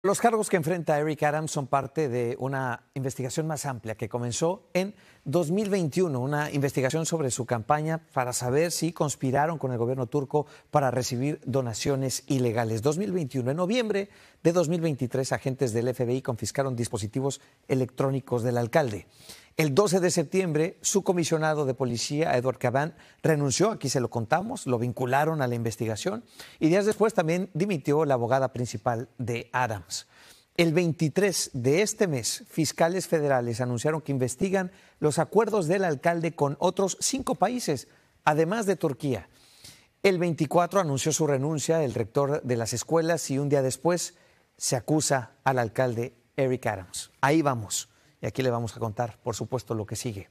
Los cargos que enfrenta Eric Adams son parte de una investigación más amplia que comenzó en 2021, una investigación sobre su campaña para saber si conspiraron con el gobierno turco para recibir donaciones ilegales. 2021, en noviembre de 2023, agentes del FBI confiscaron dispositivos electrónicos del alcalde. El 12 de septiembre, su comisionado de policía, Edward Cabán, renunció, aquí se lo contamos, lo vincularon a la investigación y días después también dimitió la abogada principal de Adams. El 23 de este mes, fiscales federales anunciaron que investigan los acuerdos del alcalde con otros cinco países, además de Turquía. El 24 anunció su renuncia el rector de las escuelas y un día después se acusa al alcalde Eric Adams. Ahí vamos y aquí le vamos a contar, por supuesto, lo que sigue.